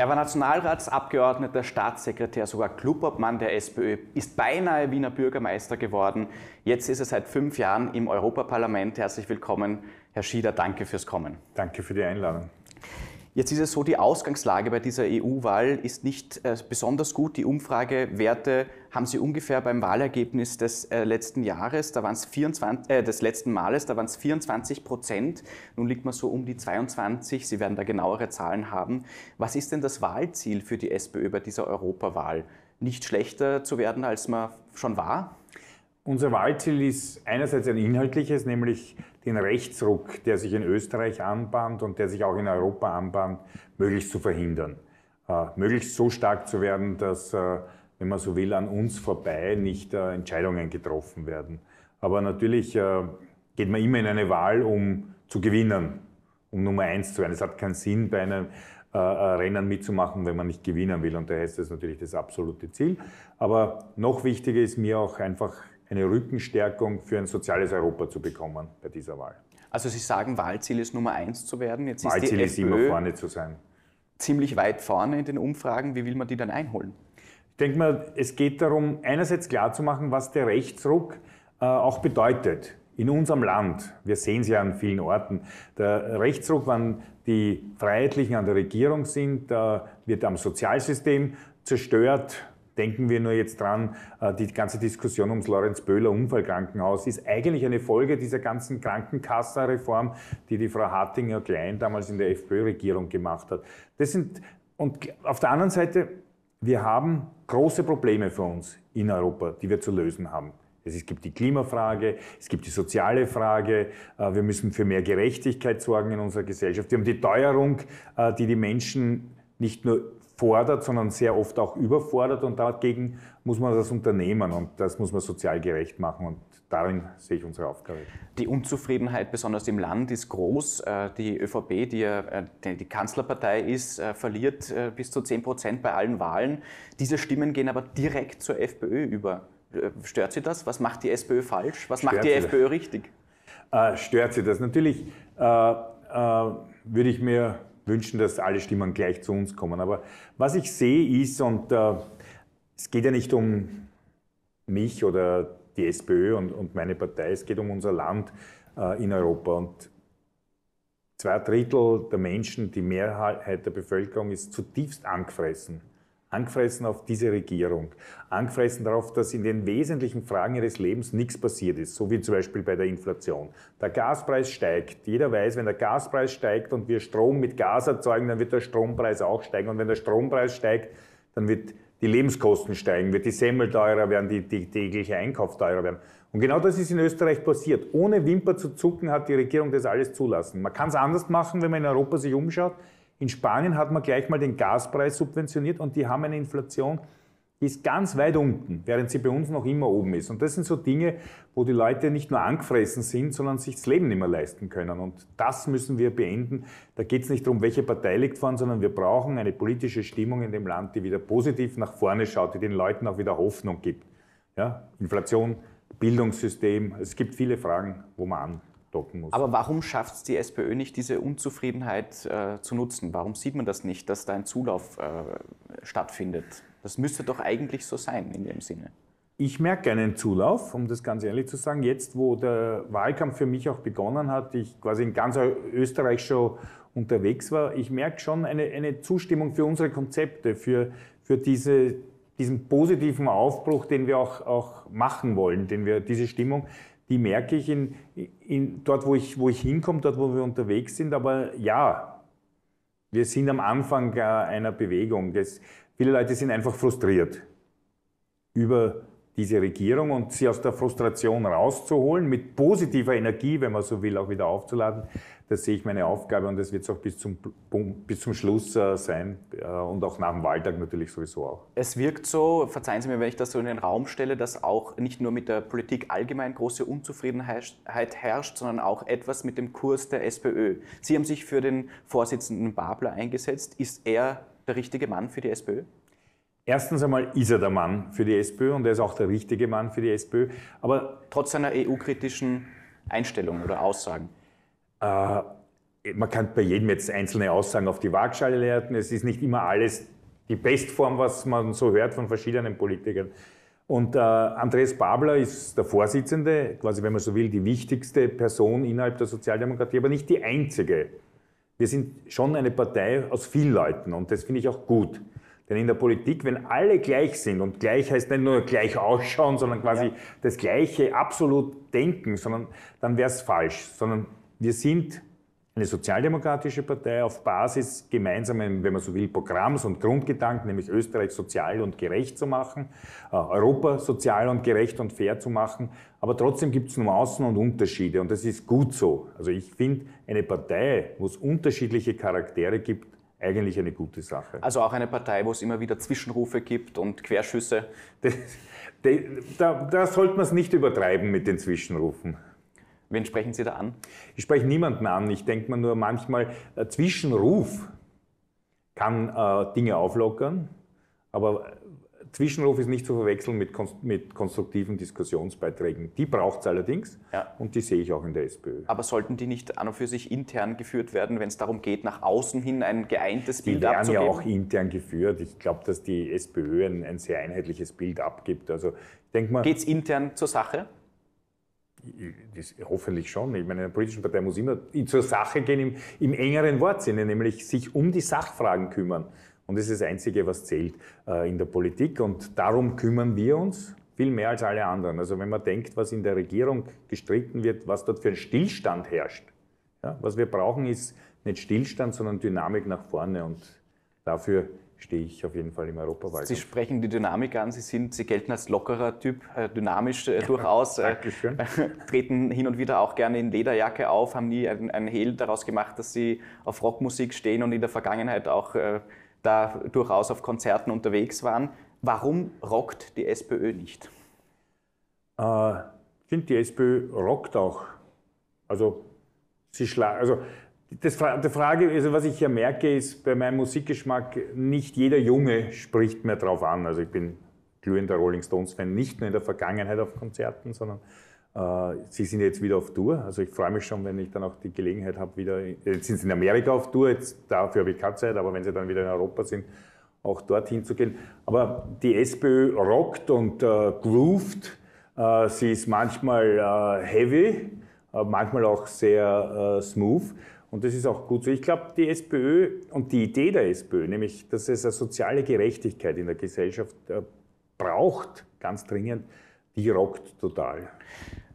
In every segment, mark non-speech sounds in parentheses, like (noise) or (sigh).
Er war Nationalratsabgeordneter, Staatssekretär, sogar Clubobmann der SPÖ, ist beinahe Wiener Bürgermeister geworden. Jetzt ist er seit fünf Jahren im Europaparlament. Herzlich willkommen, Herr Schieder. Danke fürs Kommen. Danke für die Einladung. Jetzt ist es so, die Ausgangslage bei dieser EU-Wahl ist nicht äh, besonders gut. Die Umfragewerte haben Sie ungefähr beim Wahlergebnis des äh, letzten Jahres, da waren es 24, äh, des letzten Males, da waren es 24 Prozent. Nun liegt man so um die 22. Sie werden da genauere Zahlen haben. Was ist denn das Wahlziel für die SPÖ bei dieser Europawahl? Nicht schlechter zu werden, als man schon war? Unser Wahlziel ist einerseits ein inhaltliches, nämlich den Rechtsruck, der sich in Österreich anbahnt und der sich auch in Europa anbahnt, möglichst zu verhindern. Äh, möglichst so stark zu werden, dass äh, wenn man so will, an uns vorbei nicht äh, Entscheidungen getroffen werden. Aber natürlich äh, geht man immer in eine Wahl, um zu gewinnen, um Nummer eins zu werden. Es hat keinen Sinn, bei einem äh, äh, Rennen mitzumachen, wenn man nicht gewinnen will. Und daher ist das natürlich das absolute Ziel. Aber noch wichtiger ist mir auch einfach eine Rückenstärkung für ein soziales Europa zu bekommen bei dieser Wahl. Also Sie sagen, Wahlziel ist Nummer eins zu werden. Jetzt Wahlziel ist, die FPÖ ist immer vorne zu sein. Ziemlich weit vorne in den Umfragen. Wie will man die dann einholen? denke mal, es geht darum, einerseits klarzumachen, was der Rechtsruck äh, auch bedeutet in unserem Land. Wir sehen es ja an vielen Orten. Der Rechtsruck, wann die Freiheitlichen an der Regierung sind, äh, wird am Sozialsystem zerstört. Denken wir nur jetzt dran, äh, die ganze Diskussion ums Lorenz-Böhler Unfallkrankenhaus ist eigentlich eine Folge dieser ganzen Krankenkassenreform, die die Frau Hartinger-Klein damals in der FPÖ-Regierung gemacht hat. Das sind, und auf der anderen Seite wir haben große Probleme für uns in Europa, die wir zu lösen haben. Es gibt die Klimafrage, es gibt die soziale Frage, äh, wir müssen für mehr Gerechtigkeit sorgen in unserer Gesellschaft. Wir haben die Teuerung, äh, die die Menschen nicht nur fordert, sondern sehr oft auch überfordert und dagegen muss man das unternehmen und das muss man sozial gerecht machen und darin sehe ich unsere Aufgabe. Die Unzufriedenheit, besonders im Land, ist groß. Äh, die ÖVP, die ja äh, die Kanzlerpartei ist, äh, verliert bis zu 10 Prozent bei allen Wahlen. Diese Stimmen gehen aber direkt zur FPÖ über. Stört Sie das? Was macht die SPÖ falsch? Was Stört macht die FPÖ das? richtig? Stört Sie das? Natürlich äh, äh, würde ich mir wünschen, dass alle Stimmen gleich zu uns kommen. Aber was ich sehe ist, und äh, es geht ja nicht um mich oder die die SPÖ und, und meine Partei, es geht um unser Land äh, in Europa. Und zwei Drittel der Menschen, die Mehrheit der Bevölkerung ist zutiefst angefressen. Angefressen auf diese Regierung, angefressen darauf, dass in den wesentlichen Fragen ihres Lebens nichts passiert ist, so wie zum Beispiel bei der Inflation. Der Gaspreis steigt. Jeder weiß, wenn der Gaspreis steigt und wir Strom mit Gas erzeugen, dann wird der Strompreis auch steigen. Und wenn der Strompreis steigt, dann wird die Lebenskosten steigen, wird die Semmel teurer werden, die, die, tägliche Einkauf teurer werden. Und genau das ist in Österreich passiert. Ohne Wimper zu zucken hat die Regierung das alles zulassen. Man kann es anders machen, wenn man in Europa sich umschaut. In Spanien hat man gleich mal den Gaspreis subventioniert und die haben eine Inflation ist ganz weit unten, während sie bei uns noch immer oben ist. Und das sind so Dinge, wo die Leute nicht nur angefressen sind, sondern sich das Leben nicht mehr leisten können. Und das müssen wir beenden. Da geht es nicht darum, welche Partei liegt vorne, sondern wir brauchen eine politische Stimmung in dem Land, die wieder positiv nach vorne schaut, die den Leuten auch wieder Hoffnung gibt. Ja? Inflation, Bildungssystem, also es gibt viele Fragen, wo man andocken muss. Aber warum schafft es die SPÖ nicht, diese Unzufriedenheit äh, zu nutzen? Warum sieht man das nicht, dass da ein Zulauf äh, stattfindet? Das müsste doch eigentlich so sein in dem Sinne. Ich merke einen Zulauf, um das ganz ehrlich zu sagen. Jetzt, wo der Wahlkampf für mich auch begonnen hat, ich quasi in ganz Österreich schon unterwegs war, ich merke schon eine, eine Zustimmung für unsere Konzepte, für, für diese, diesen positiven Aufbruch, den wir auch, auch machen wollen, den wir, diese Stimmung, die merke ich in, in dort, wo ich, wo ich hinkomme, dort, wo wir unterwegs sind. Aber ja, wir sind am Anfang äh, einer Bewegung. Das, viele Leute sind einfach frustriert über diese Regierung und sie aus der Frustration rauszuholen, mit positiver Energie, wenn man so will, auch wieder aufzuladen, das sehe ich meine Aufgabe und das wird es auch bis zum, bis zum Schluss äh, sein äh, und auch nach dem Wahltag natürlich sowieso auch. Es wirkt so, verzeihen Sie mir, wenn ich das so in den Raum stelle, dass auch nicht nur mit der Politik allgemein große Unzufriedenheit herrscht, sondern auch etwas mit dem Kurs der SPÖ. Sie haben sich für den Vorsitzenden Babler eingesetzt. Ist er der richtige Mann für die SPÖ? Erstens einmal ist er der Mann für die SPÖ und er ist auch der richtige Mann für die SPÖ. Aber Trotz seiner EU-kritischen Einstellung oder Aussagen. Äh, man kann bei jedem jetzt einzelne Aussagen auf die Waagschale leiten. Es ist nicht immer alles die Bestform, was man so hört von verschiedenen Politikern. Und äh, Andreas Babler ist der Vorsitzende, quasi, wenn man so will, die wichtigste Person innerhalb der Sozialdemokratie, aber nicht die einzige. Wir sind schon eine Partei aus vielen Leuten und das finde ich auch gut. Denn in der Politik, wenn alle gleich sind, und gleich heißt nicht nur gleich ausschauen, sondern quasi ja. das gleiche absolut denken, sondern dann wäre es falsch. Sondern wir sind eine sozialdemokratische Partei auf Basis gemeinsamen, wenn man so will, Programms und Grundgedanken, nämlich Österreich sozial und gerecht zu machen, äh, Europa sozial und gerecht und fair zu machen. Aber trotzdem gibt es Nuancen und Unterschiede und das ist gut so. Also ich finde, eine Partei, wo es unterschiedliche Charaktere gibt, eigentlich eine gute Sache. Also auch eine Partei, wo es immer wieder Zwischenrufe gibt und Querschüsse. (laughs) Das, da, da sollte man es nicht übertreiben mit den Zwischenrufen. Wen sprechen Sie da an? Ich spreche niemanden an. Ich denke mir nur manchmal, ein Zwischenruf kann äh, Dinge auflockern, aber Zwischenruf ist nicht zu verwechseln mit, mit konstruktiven Diskussionsbeiträgen. Die braucht es allerdings ja. und die sehe ich auch in der SPÖ. Aber sollten die nicht an und für sich intern geführt werden, wenn es darum geht, nach außen hin ein geeintes die Bild abzugeben? Die werden ja auch intern geführt. Ich glaube, dass die SPÖ ein, ein, sehr einheitliches Bild abgibt. Also, Geht es intern zur Sache? Das, hoffentlich schon. Ich meine, in der Partei muss immer zur Sache gehen im, im engeren Wortsinne, nämlich sich um die Sachfragen kümmern. Und das ist das Einzige, was zählt äh, in der Politik. Und darum kümmern wir uns viel mehr als alle anderen. Also wenn man denkt, was in der Regierung gestritten wird, was dort für ein Stillstand herrscht. Ja, was wir brauchen, ist nicht Stillstand, sondern Dynamik nach vorne. Und dafür stehe ich auf jeden Fall im Europawahlkampf. Sie sprechen die Dynamik an, Sie, sind, Sie gelten als lockerer Typ, äh, dynamisch äh, durchaus. (laughs) Dankeschön. Äh, treten hin und wieder auch gerne in Lederjacke auf, haben nie einen, Hehl daraus gemacht, dass Sie auf Rockmusik stehen und in der Vergangenheit auch äh, da durchaus auf Konzerten unterwegs waren. Warum rockt die SPÖ nicht? Äh, ich äh, finde, die SPÖ rockt auch. Also, sie schla also das, die Frage, also was ich ja merke, ist, bei meinem Musikgeschmack, nicht jeder Junge spricht mir drauf an. Also ich bin glühender Rolling Stones-Fan, nicht nur in der Vergangenheit auf Konzerten, sondern äh, sie sind jetzt wieder auf Tour. Also ich freue mich schon, wenn ich dann auch die Gelegenheit habe, wieder. Jetzt sind Sie in Amerika auf Tour, jetzt, dafür habe ich keine Zeit, aber wenn Sie dann wieder in Europa sind, auch dorthin zu gehen. Aber die SPÖ rockt und äh, groovt. Äh, sie ist manchmal äh, heavy, äh, manchmal auch sehr äh, smooth. Und das ist auch gut so. Ich glaube, die SPÖ und die Idee der SPÖ, nämlich, dass es eine soziale Gerechtigkeit in der Gesellschaft braucht, ganz dringend, die rockt total.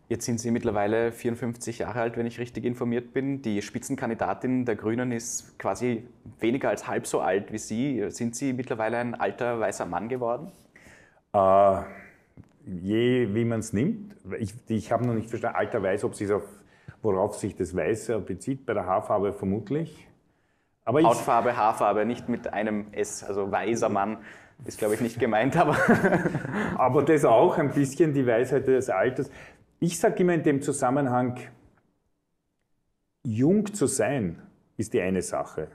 Jetzt sind Sie mittlerweile 54 Jahre alt, wenn ich richtig informiert bin. Die Spitzenkandidatin der Grünen ist quasi weniger als halb so alt wie Sie. Sind Sie mittlerweile ein alter weißer Mann geworden? Äh, je, wie man es nimmt. Ich, ich habe noch nicht verstanden, alter weiß, ob Sie auf worauf sich das Weiße bezieht, bei der Haarfarbe vermutlich. Aber Hautfarbe, Haarfarbe, nicht mit einem S, also weiser Mann. Ist, glaube ich, nicht gemeint, aber. (laughs) aber das auch ein bisschen die Weisheit des Alters. Ich sage immer in dem Zusammenhang, jung zu sein ist die eine Sache.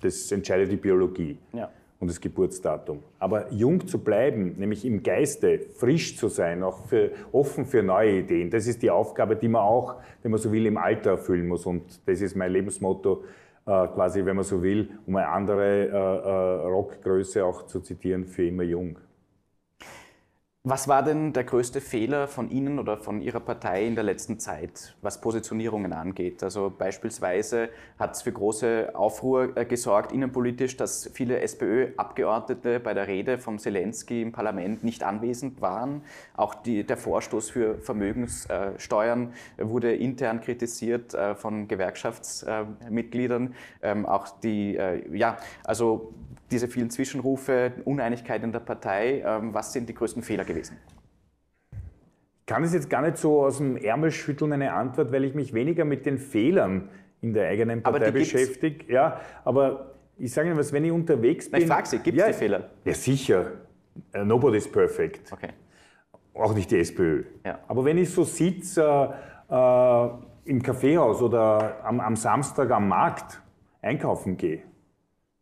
Das entscheidet die Biologie ja. und das Geburtsdatum. Aber jung zu bleiben, nämlich im Geiste, frisch zu sein, auch für, offen für neue Ideen, das ist die Aufgabe, die man auch, wenn man so will, im Alter erfüllen muss. Und das ist mein Lebensmotto äh, quasi, wenn man so will, um eine andere äh, äh, Rockgröße auch zu zitieren, für immer jung. Was war denn der größte Fehler von Ihnen oder von Ihrer Partei in der letzten Zeit, was Positionierungen angeht? Also beispielsweise hat es für große Aufruhr äh, gesorgt innenpolitisch, dass viele SPÖ-Abgeordnete bei der Rede von Zelensky im Parlament nicht anwesend waren. Auch die, der Vorstoß für Vermögenssteuern äh, wurde intern kritisiert äh, von Gewerkschaftsmitgliedern. Ähm, auch die, ja, also diese vielen Zwischenrufe, Uneinigkeit in der Partei, ähm, was sind die größten Fehler gewesen? Ich kann es jetzt gar nicht so aus dem Ärmel schütteln, eine Antwort, weil ich mich weniger mit den Fehlern in der eigenen Partei beschäftige. Ja, aber ich sage Ihnen was, wenn ich unterwegs bin. Nein, ich frage Sie, gibt es ja, die Fehler? Ja, sicher. Äh, Nobody's perfect. Okay. Auch nicht die SPÖ. Ja. Aber wenn ich so sitze äh, äh im Kaffeehaus oder am, am Samstag am Markt einkaufen gehe,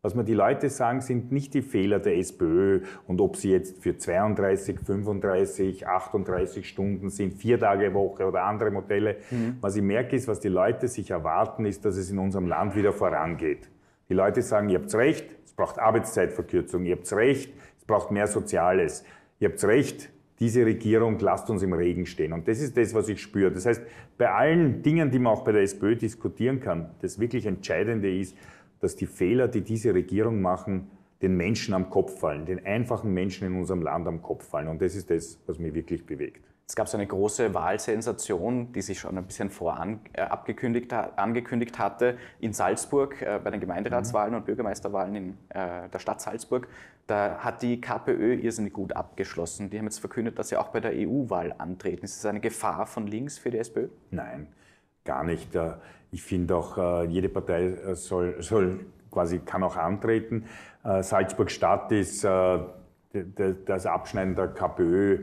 was mir die Leute sagen, sind nicht die Fehler der SPÖ und ob sie jetzt für 32, 35, 38 Stunden sind, vier Tage Woche oder andere Modelle. Mhm. Was ich merke ist, was die Leute sich erwarten, ist, dass es in unserem Land wieder vorangeht. Die Leute sagen, ihr habt recht, es braucht Arbeitszeitverkürzung, ihr habt recht, es braucht mehr Soziales, ihr habt recht, diese Regierung lasst uns im Regen stehen. Und das ist das, was ich spüre. Das heißt, bei allen Dingen, die man auch bei der SPÖ diskutieren kann, das wirklich Entscheidende ist, dass die Fehler, die diese Regierung machen, den Menschen am Kopf fallen, den einfachen Menschen in unserem Land am Kopf fallen. Und das ist das, was mich wirklich bewegt. Es gab so eine große Wahlsensation, die sich schon ein bisschen voran äh, abgekündigt, angekündigt hatte in Salzburg äh, bei den Gemeinderatswahlen mhm. und Bürgermeisterwahlen in äh, der Stadt Salzburg. Da hat die KPÖ irrsinnig gut abgeschlossen. Die haben jetzt verkündet, dass sie auch bei der EU-Wahl antreten. Ist das eine Gefahr von links für die SPÖ? Nein, gar nicht. Ich finde auch, äh, jede Partei äh, soll, soll quasi, kann auch antreten. Äh, Salzburg Stadt ist das Abschneiden der KPÖ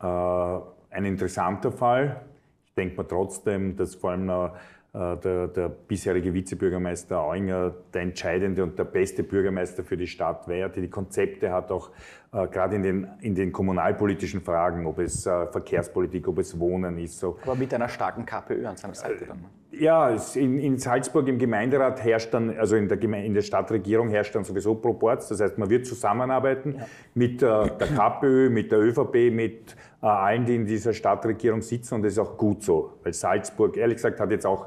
ein interessanter Fall. Ich denke mal trotzdem, dass vor allem äh, der, der bisherige Vizebürgermeister Auinger der entscheidende und der beste Bürgermeister für die Stadt wäre, die die Konzepte hat, auch äh, gerade in den, in den kommunalpolitischen Fragen, ob es äh, Verkehrspolitik, ob es Wohnen ist. So. Aber mit einer starken KPÖ an seiner Seite dann. Äh, ja, in, in Salzburg im Gemeinderat herrscht dann, also in der, Geme in der Stadtregierung herrscht dann sowieso Proporz. Das heißt, man wird zusammenarbeiten ja. mit äh, der KPÖ, mit der ÖVP, mit äh, allen, die in dieser Stadtregierung sitzen. Und das ist auch gut so, weil Salzburg, ehrlich gesagt, hat jetzt auch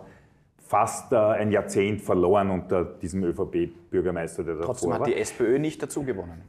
fast äh, ein Jahrzehnt verloren unter diesem ÖVP-Bürgermeister, der Trotzdem davor war. Trotzdem hat die SPÖ nicht dazu gewonnen.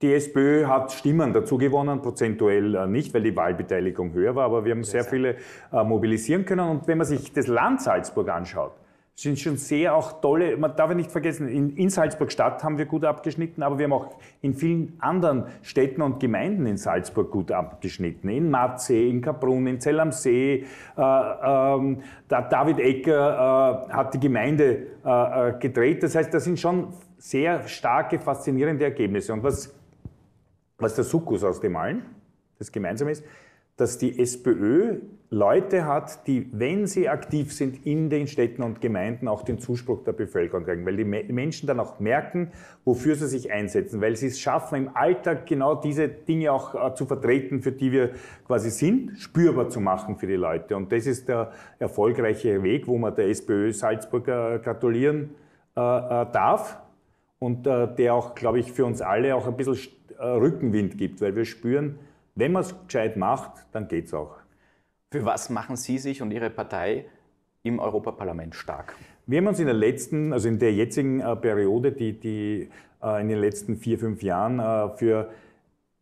Die SPÖ hat Stimmen dazu gewonnen, prozentuell äh, nicht, weil die Wahlbeteiligung höher war, aber wir haben sehr viele äh, mobilisieren können. Und wenn man sich das Land Salzburg anschaut, sind schon sehr auch tolle, man darf ja nicht vergessen, in, in Salzburg-Stadt haben wir gut abgeschnitten, aber wir haben auch in vielen anderen Städten und Gemeinden in Salzburg gut abgeschnitten. In Matzee, in Kaprun, in Zell am See. Äh, äh, David Ecker äh, hat die Gemeinde äh, äh, gedreht. Das heißt, das sind schon sehr starke, faszinierende Ergebnisse. Und was, was der Sukkus aus dem allen, das gemeinsame ist, dass die SPÖ Leute hat, die, wenn sie aktiv sind, in den Städten und Gemeinden auch den Zuspruch der Bevölkerung kriegen, weil die Menschen dann auch merken, wofür sie sich einsetzen, weil sie es schaffen, im Alltag genau diese Dinge auch äh, zu vertreten, für die wir quasi sind, spürbar zu machen für die Leute. Und das ist der erfolgreiche Weg, wo man der SPÖ Salzburger äh, gratulieren äh, darf und der auch, glaube ich, für uns alle auch ein bisschen Rückenwind gibt, weil wir spüren, wenn man es gescheit macht, dann geht es auch. Für was machen Sie sich und Ihre Partei im Europaparlament stark? Wir haben uns in der letzten, also in der jetzigen äh, Periode, die, die äh, in den letzten vier, fünf Jahren äh, für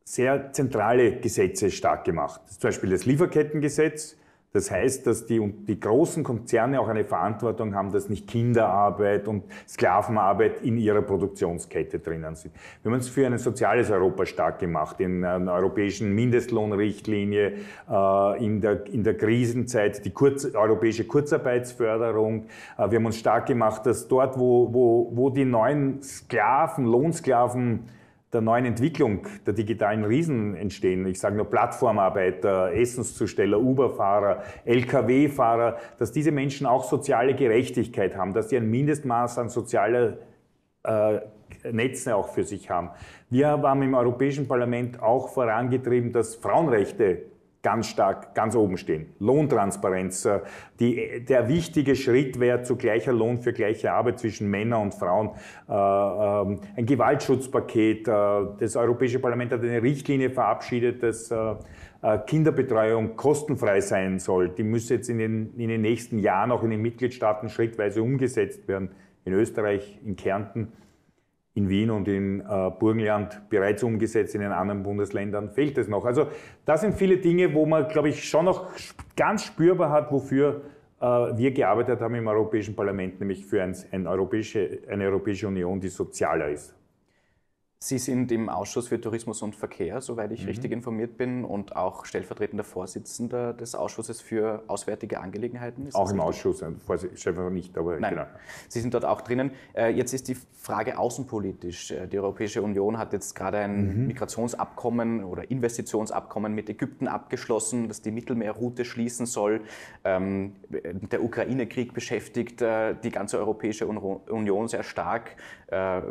sehr zentrale Gesetze stark gemacht. Zum Beispiel das Lieferkettengesetz, das heißt, dass die, und die großen Konzerne auch eine Verantwortung haben, dass nicht Kinderarbeit und Sklavenarbeit in ihrer Produktionskette drinnen sind. Wir haben uns für ein soziales Europa stark gemacht, in einer europäischen Mindestlohnrichtlinie, äh, in der, in der Krisenzeit die Kurz, europäische Kurzarbeitsförderung. Äh, wir haben uns stark gemacht, dass dort, wo, wo, wo die neuen Sklaven, Lohnsklaven, der neuen Entwicklung der digitalen Riesen entstehen. Ich sage nur Plattformarbeiter, Essenszusteller, Uberfahrer, Lkw-Fahrer, dass diese Menschen auch soziale Gerechtigkeit haben, dass sie ein Mindestmaß an sozialer äh, Netze auch für sich haben. Wir haben im Europäischen Parlament auch vorangetrieben, dass Frauenrechte ganz stark ganz oben stehen. Lohntransparenz. Äh, die, der wichtige Schritt wäre zu gleicher Lohn für gleiche Arbeit zwischen Männern und Frauen. Äh, äh, ein Gewaltschutzpaket. Äh, das Europäische Parlament hat eine Richtlinie verabschiedet, dass äh, äh, Kinderbetreuung kostenfrei sein soll. Die müsste jetzt in den, in den nächsten Jahren auch in den Mitgliedstaaten schrittweise umgesetzt werden. In Österreich, in Kärnten in Wien und in äh, Burgenland bereits umgesetzt, in den anderen Bundesländern fehlt es noch. Also das sind viele Dinge, wo man, glaube ich, schon noch ganz spürbar hat, wofür äh, wir gearbeitet haben im Europäischen Parlament, nämlich für ein, ein europäische, eine Europäische Union, die sozialer ist. Sie sind im Ausschuss für Tourismus und Verkehr, soweit ich mhm. richtig informiert bin, und auch stellvertretender Vorsitzender des Ausschusses für Auswärtige Angelegenheiten. Ist auch im richtig? Ausschuss, Stellvertreter nicht, aber Nein. genau. Sie sind dort auch drinnen. Äh, jetzt ist die Frage außenpolitisch. Äh, die Europäische Union hat jetzt gerade ein mhm. Migrationsabkommen oder Investitionsabkommen mit Ägypten abgeschlossen, das die Mittelmeerroute schließen soll. Ähm, der Ukraine-Krieg beschäftigt äh, die ganze Europäische Union sehr stark.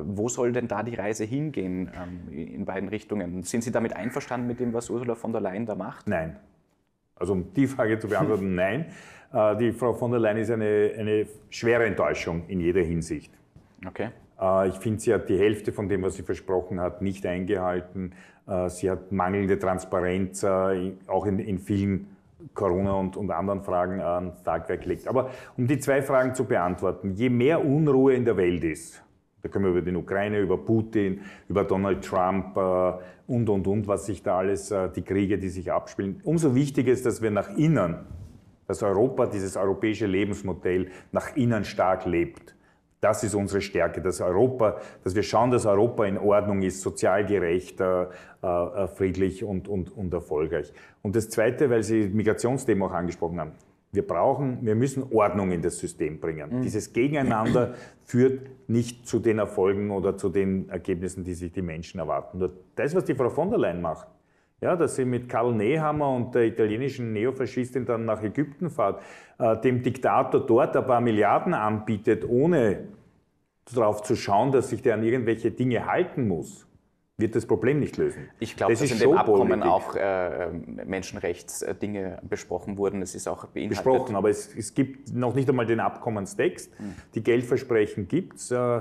Wo soll denn da die Reise hingehen? gehen ähm, in beiden Richtungen. Sind Sie damit einverstanden mit dem, was Ursula von der Leyen da macht? Nein. Also um die Frage zu beantworten, (laughs) nein. Äh, die Frau von der Leyen ist eine, eine schwere Enttäuschung in jeder Hinsicht. Okay. Äh, ich finde, sie hat die Hälfte von dem, was sie versprochen hat, nicht eingehalten. Äh, sie hat mangelnde Transparenz, äh, auch in, in vielen Corona und, und, anderen Fragen äh, ans Tagwerk legt. Aber um die zwei Fragen zu beantworten, je mehr Unruhe in der Welt ist, da können wir über den Ukraine, über Putin, über Donald Trump äh, und, und, und, was sich da alles, äh, die Kriege, die sich abspielen. Umso wichtiger ist, dass wir nach innen, dass Europa, dieses europäische Lebensmodell nach innen stark lebt. Das ist unsere Stärke, dass Europa, dass wir schauen, dass Europa in Ordnung ist, sozial gerecht, äh, äh friedlich und, und, und erfolgreich. Und das Zweite, weil Sie Migrationsthemen auch angesprochen haben. Wir brauchen, wir müssen Ordnung in das System bringen. Mhm. Dieses Gegeneinander (laughs) führt nicht zu den Erfolgen oder zu den Ergebnissen, die sich die Menschen erwarten. Nur das, was die Frau von der Leyen macht, ja, dass sie mit Karl Nehammer und der italienischen Neofaschistin dann nach Ägypten fährt, äh, dem Diktator dort ein paar Milliarden anbietet, ohne darauf zu schauen, dass sich der an irgendwelche Dinge halten muss wird das Problem nicht lösen. Ich glaube, dass in dem Abkommen auch äh, Menschenrechtsdinge besprochen wurden. Es ist auch beinhaltet. Besprochen, aber es, es gibt noch nicht einmal den Abkommenstext. Mhm. Die Geldversprechen gibt es. Äh,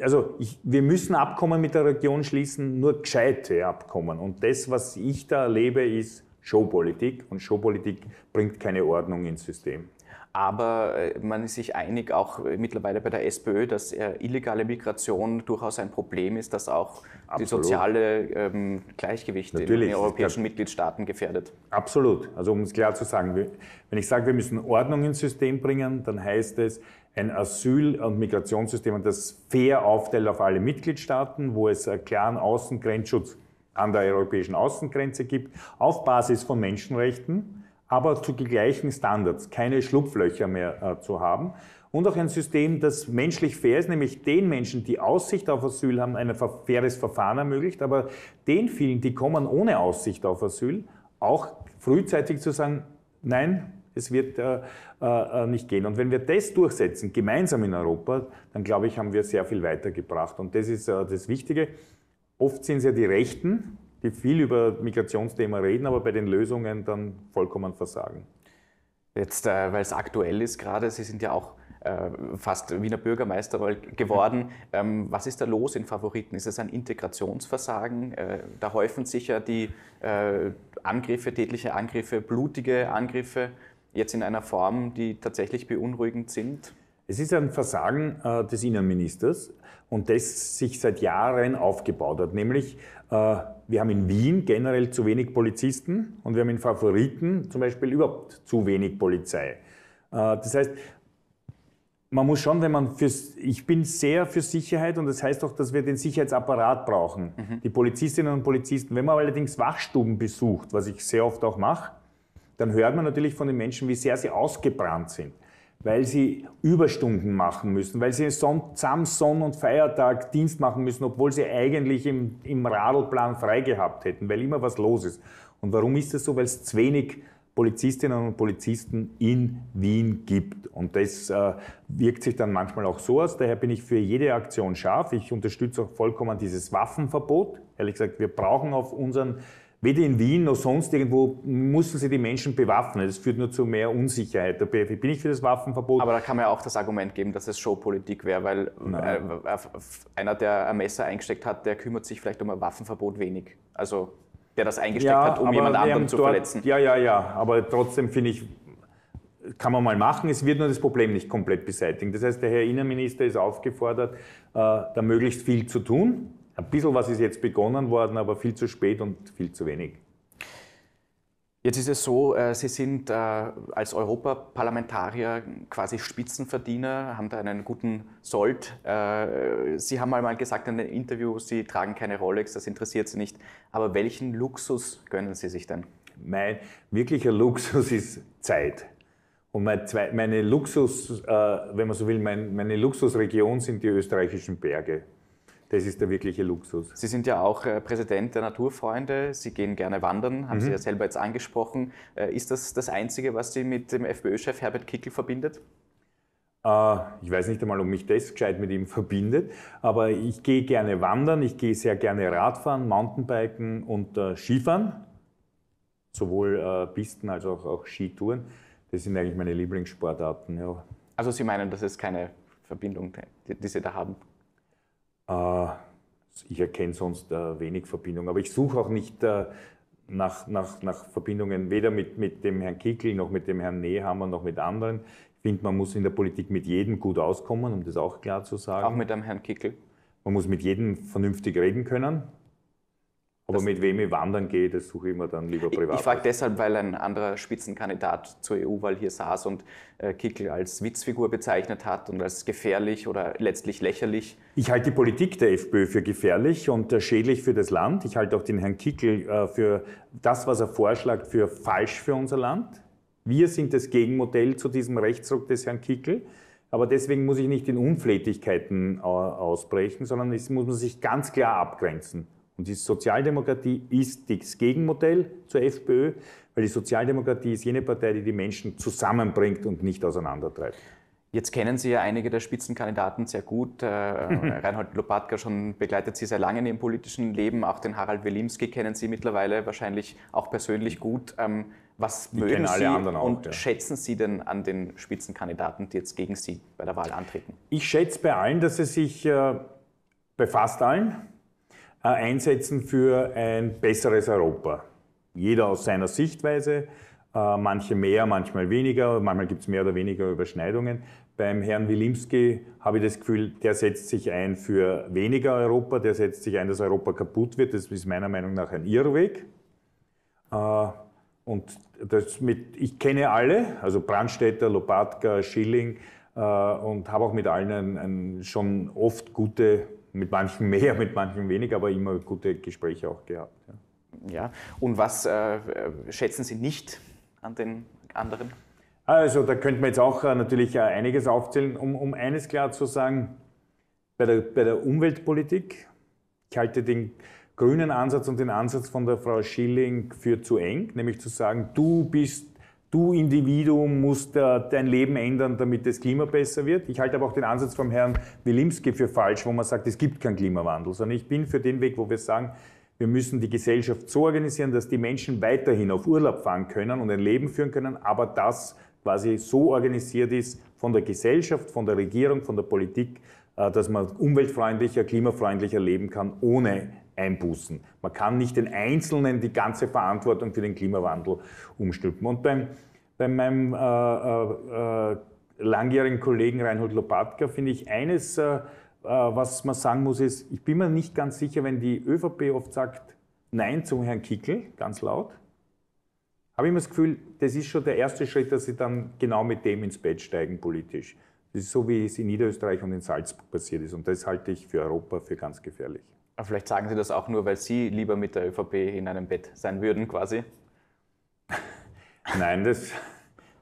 also ich, wir müssen Abkommen mit der Region schließen, nur gescheite Abkommen. Und das, was ich da erlebe, ist Showpolitik. Und Showpolitik bringt keine Ordnung ins System. Aber äh, man ist sich einig, auch äh, mittlerweile bei der SPÖ, dass äh, illegale Migration durchaus ein Problem ist, das auch absolut. die soziale ähm, Gleichgewicht Natürlich, in den europäischen Mitgliedstaaten gefährdet. Absolut. Also um es klar zu sagen, wenn ich sage, wir müssen Ordnung ins System bringen, dann heißt es, ein Asyl- und Migrationssystem, das fair aufteilt auf alle Mitgliedstaaten, wo es einen klaren Außengrenzschutz an der europäischen Außengrenze gibt, auf Basis von Menschenrechten aber zu gleichen Standards, keine Schlupflöcher mehr äh, zu haben. Und auch ein System, das menschlich fair ist, nämlich den Menschen, die Aussicht auf Asyl haben, ein faires Verfahren ermöglicht, aber den vielen, die kommen ohne Aussicht auf Asyl, auch frühzeitig zu sagen, nein, es wird äh, äh, nicht gehen. Und wenn wir das durchsetzen, gemeinsam in Europa, dann glaube ich, haben wir sehr viel weitergebracht. Und das ist äh, das Wichtige. Oft sind es ja die Rechten, die viel über Migrationsthema reden, aber bei den Lösungen dann vollkommen versagen. Jetzt, äh, weil es aktuell ist gerade, Sie sind ja auch äh, fast Wiener Bürgermeister geworden. Ähm, was ist da los in Favoriten? Ist es ein Integrationsversagen? Äh, da häufen sich ja die äh, Angriffe, tätliche Angriffe, blutige Angriffe jetzt in einer Form, die tatsächlich beunruhigend sind? Es ist ein Versagen äh, des Innenministers und das sich seit Jahren aufgebaut hat, nämlich äh, wir haben in Wien generell zu wenig Polizisten und wir haben in Favoriten zum Beispiel überhaupt zu wenig Polizei. Äh, das heißt, man muss schon, wenn man fürs, ich bin sehr für Sicherheit und das heißt auch, dass wir den Sicherheitsapparat brauchen, mhm. die Polizistinnen und Polizisten. Wenn man allerdings Wachstuben besucht, was ich sehr oft auch mache, dann hört man natürlich von den Menschen, wie sehr sie ausgebrannt sind weil sie Überstunden machen müssen, weil sie samt Sonn- und Feiertag Dienst machen müssen, obwohl sie eigentlich im, im Radlplan frei gehabt hätten, weil immer was los ist. Und warum ist das so? Weil es zu wenig Polizistinnen und Polizisten in Wien gibt. Und das äh, wirkt sich dann manchmal auch so aus. Daher bin ich für jede Aktion scharf. Ich unterstütze auch vollkommen dieses Waffenverbot. Ehrlich gesagt, wir brauchen auf unseren weder in Wien noch sonst irgendwo mussten sie die Menschen bewaffnen. Das führt nur zu mehr Unsicherheit. Da bin ich für das Waffenverbot. Aber da kann man ja auch das Argument geben, dass es Showpolitik wäre, weil Nein. Äh, äh, einer, der ein Messer eingesteckt hat, der kümmert sich vielleicht um ein Waffenverbot wenig. Also der das eingesteckt ja, hat, um jemand anderen zu dort, verletzen. Ja, ja, ja. Aber trotzdem finde ich, kann man mal machen. Es wird nur das Problem nicht komplett beseitigen. Das heißt, der Herr Innenminister ist aufgefordert, äh, da möglichst viel zu tun ein bisschen was ist jetzt begonnen worden, aber viel zu spät und viel zu wenig. Jetzt ist es so, äh, Sie sind äh, als Europaparlamentarier quasi Spitzenverdiener, haben da einen guten Sold. Äh, Sie haben einmal gesagt in einem Interview, Sie tragen keine Rolex, das interessiert Sie nicht. Aber welchen Luxus gönnen Sie sich denn? Mein wirklicher Luxus (laughs) ist Zeit. Und meine Luxus, wenn man so will, meine Luxusregion sind die österreichischen Berge. Das ist der wirkliche Luxus. Sie sind ja auch äh, Präsident der Naturfreunde. Sie gehen gerne wandern, haben mhm. Sie ja selber jetzt angesprochen. Äh, ist das das Einzige, was Sie mit dem FPÖ-Chef Herbert Kickel verbindet? Äh, ich weiß nicht einmal, ob mich das gescheit mit ihm verbindet, aber ich gehe gerne wandern, ich gehe sehr gerne Radfahren, Mountainbiken und äh, Skifahren, sowohl äh, Pisten als auch, auch Skitouren. Das sind eigentlich meine Lieblingssportarten. Ja. Also Sie meinen, dass es keine Verbindung, die Sie da haben, äh, ich erkenne sonst äh, wenig Verbindung, aber ich suche auch nicht äh, nach, nach, nach Verbindungen, weder mit, mit dem Herrn Kickel noch mit dem Herrn Nehammer noch mit anderen. Ich finde, man muss in der Politik mit jedem gut auskommen, um das auch klar zu sagen. Auch mit dem Herrn Kickel. Man muss mit jedem vernünftig reden können. Aber das mit wem ich wandern gehe, das suche ich mir dann lieber privat. Ich, ich frage deshalb, weil ein anderer Spitzenkandidat zur EU-Wahl hier saß und äh, Kickel als Witzfigur bezeichnet hat und als gefährlich oder letztlich lächerlich. Ich halte die Politik der FPÖ für gefährlich und äh, schädlich für das Land. Ich halte auch den Herrn Kickel äh, für das, was er vorschlägt, für falsch für unser Land. Wir sind das Gegenmodell zu diesem Rechtsruck des Herrn Kickel. Aber deswegen muss ich nicht in Unflätigkeiten äh, ausbrechen, sondern es muss man sich ganz klar abgrenzen. Und die Sozialdemokratie ist das Gegenmodell zur FPÖ, weil die Sozialdemokratie ist jene Partei, die die Menschen zusammenbringt und nicht auseinandertreibt. Jetzt kennen Sie ja einige der Spitzenkandidaten sehr gut. Äh, (laughs) Reinhold Lopatka schon begleitet Sie sehr lange in Ihrem politischen Leben. Auch den Harald Wilimski kennen Sie mittlerweile wahrscheinlich auch persönlich gut. Ähm, was die mögen Sie und auch, ja. schätzen Sie denn an den Spitzenkandidaten, die jetzt gegen Sie bei der Wahl antreten? Ich schätze bei allen, dass sie sich, äh, bei fast allen, äh, einsetzen für ein besseres Europa. Jeder aus seiner Sichtweise, äh, manche mehr, manchmal weniger, manchmal gibt es mehr oder weniger Überschneidungen. Beim Herrn Wilimski habe ich das Gefühl, der setzt sich ein für weniger Europa, der setzt sich ein, dass Europa kaputt wird. Das ist meiner Meinung nach ein Irrweg. Äh, und das mit, ich kenne alle, also Brandstätter, Lopatka, Schilling und habe auch mit allen schon oft gute mit manchen mehr, (laughs) mit manchen weniger, aber immer gute Gespräche auch gehabt. Ja, ja. und was äh, schätzen Sie nicht an den anderen? Also da könnte man jetzt auch äh, natürlich äh, einiges aufzählen. Um, um, eines klar zu sagen, bei der, bei der Umweltpolitik, ich halte den grünen Ansatz und den Ansatz von der Frau Schilling für zu eng, nämlich zu sagen, du bist du Individuum musst äh, dein Leben ändern, damit das Klima besser wird. Ich halte aber auch den Ansatz vom Herrn Wilimski für falsch, wo man sagt, es gibt keinen Klimawandel, sondern ich bin für den Weg, wo wir sagen, wir müssen die Gesellschaft so organisieren, dass die Menschen weiterhin auf Urlaub fahren können und ein Leben führen können, aber das quasi so organisiert ist von der Gesellschaft, von der Regierung, von der Politik, äh, dass man umweltfreundlicher, klimafreundlicher leben kann ohne Einbußen. Man kann nicht den Einzelnen die ganze Verantwortung für den Klimawandel umstülpen. Und beim, bei meinem äh, äh, äh langjährigen Kollegen Reinhold Lopatka finde ich eines, äh, äh, was man sagen muss, ist, ich bin mir nicht ganz sicher, wenn die ÖVP oft sagt Nein zum Herrn Kickel, ganz laut, habe ich immer das Gefühl, das ist schon der erste Schritt, dass sie dann genau mit dem ins Bett steigen politisch. Das ist so, wie es in Niederösterreich und in Salzburg passiert ist. Und das halte ich für Europa für ganz gefährlich. Aber vielleicht sagen Sie das auch nur, weil Sie lieber mit der ÖVP in einem Bett sein würden, quasi? (laughs) Nein, das.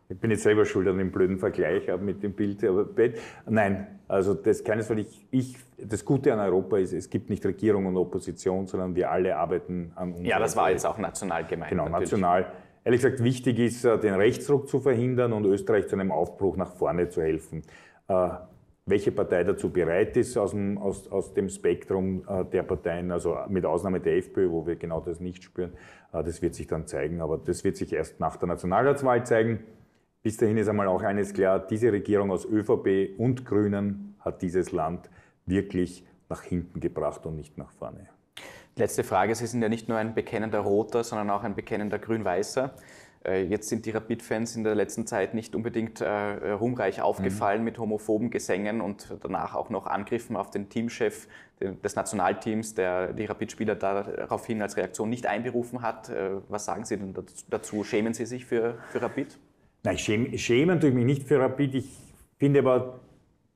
Ich bin jetzt selber schuld an dem blöden Vergleich mit dem Bild, aber Bett. Nein, also das keinesfalls. Ich, ich, das Gute an Europa ist, es gibt nicht Regierung und Opposition, sondern wir alle arbeiten an uns. Ja, das war jetzt auch national gemeint. Genau, natürlich. national ehrlich gesagt wichtig ist, äh, den Rechtsruck zu verhindern und Österreich zu einem Aufbruch nach vorne zu helfen. Äh, welche Partei dazu bereit ist aus dem, aus, aus dem Spektrum äh, der Parteien, also mit Ausnahme der FPÖ, wo wir genau das nicht spüren, das wird sich dann zeigen. Aber das wird sich erst nach der Nationalratswahl zeigen. Bis dahin ist einmal auch eines klar, diese Regierung aus ÖVP und Grünen hat dieses Land wirklich nach hinten gebracht und nicht nach vorne. Letzte Frage, Sie sind ja nicht nur ein bekennender Roter, sondern auch ein bekennender Grün-Weißer. Äh, jetzt sind die Rapid-Fans in der letzten Zeit nicht unbedingt äh, ruhmreich aufgefallen mhm. mit homophoben Gesängen und danach auch noch Angriffen auf den Teamchef des Nationalteams, der die Rapid-Spieler daraufhin als Reaktion nicht einberufen hat. Äh, was sagen Sie denn dazu? Schämen Sie sich für, für Rapid? Nein, schämen, schämen tue ich mich nicht für Rapid. Ich finde aber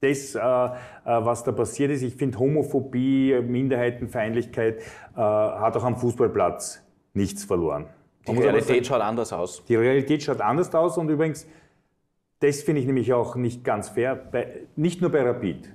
das, äh, äh, was da passiert ist. Ich finde Homophobie, Minderheitenfeindlichkeit äh, hat auch am Fußballplatz nichts verloren. Die Realität schaut anders aus. Die Realität schaut anders aus und übrigens, das finde ich nämlich auch nicht ganz fair, bei, nicht nur bei Rapid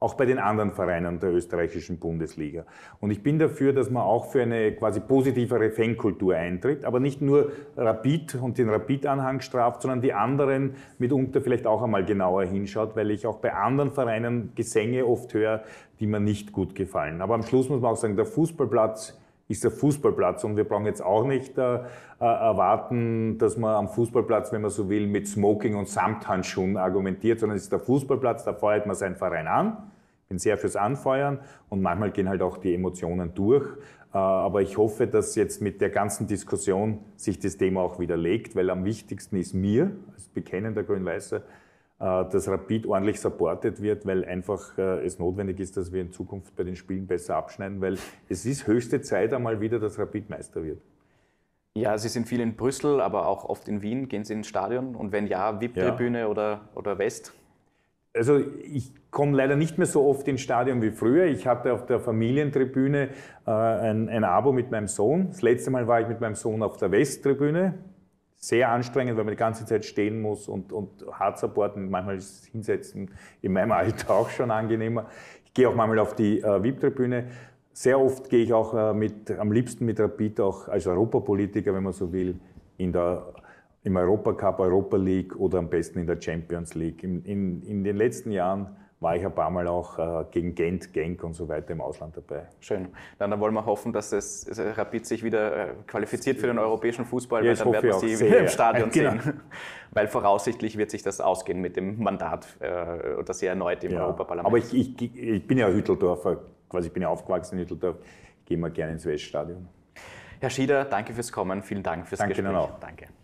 auch bei den anderen Vereinen der österreichischen Bundesliga. Und ich bin dafür, dass man auch für eine quasi positivere Fankultur eintritt, aber nicht nur Rapid und den Rapid-Anhang straft, sondern die anderen mitunter vielleicht auch einmal genauer hinschaut, weil ich auch bei anderen Vereinen Gesänge oft höre, die mir nicht gut gefallen. Aber am Schluss muss man auch sagen, der Fußballplatz ist der Fußballplatz. Und wir brauchen jetzt auch nicht äh, äh, erwarten, dass man am Fußballplatz, wenn man so will, mit Smoking und Samthandschuhen argumentiert, sondern es ist der Fußballplatz, da feuert man seinen Verein an. Ich bin sehr fürs Anfeuern und manchmal gehen halt auch die Emotionen durch. Äh, aber ich hoffe, dass jetzt mit der ganzen Diskussion sich das Thema auch widerlegt, weil am wichtigsten ist mir als bekennender Grün-Weißer, äh, dass Rapid ordentlich supportet wird, weil einfach äh, es notwendig ist, dass wir in Zukunft bei den Spielen besser abschneiden, weil es ist höchste Zeit einmal wieder, dass Rapid Meister wird. Ja, Sie sind viel in Brüssel, aber auch oft in Wien. Gehen Sie ins Stadion? Und wenn ja, VIP-Tribüne ja. oder, oder West? Also ich komme leider nicht mehr so oft ins Stadion wie früher. Ich hatte auf der Familientribüne äh, ein, ein, Abo mit meinem Sohn. Das letzte Mal war ich mit meinem Sohn auf der Westtribüne sehr anstrengend, weil man die ganze Zeit stehen muss und, und hart supporten. Manchmal ist Hinsetzen in meinem Alter auch schon angenehmer. Ich gehe auch manchmal auf die äh, VIP-Tribüne. Sehr oft gehe ich auch äh, mit, am liebsten mit Rapid auch als Europapolitiker, wenn man so will, in der, im Europacup, Europa League oder am besten in der Champions League. In, in, in den letzten Jahren war ich ein paar Mal auch äh, gegen Gent, Genk und so weiter im Ausland dabei. Schön. Dann, dann wollen wir hoffen, dass es, Rapid sich wieder äh, qualifiziert für den europäischen Fußball, ja, weil dann werden wir sie wieder im Stadion (laughs) genau. sehen. Weil voraussichtlich wird sich das ausgehen mit dem Mandat, äh, dass sie erneut im ja, Europaparlament Aber ich, ich, ich, bin ja Hütteldorfer, äh, quasi ich bin ja aufgewachsen in Hütteldorf, ich gehe mal gerne ins Weststadion. Herr Schieder, danke fürs Kommen, vielen Dank fürs danke Gespräch. Ihnen auch. Danke.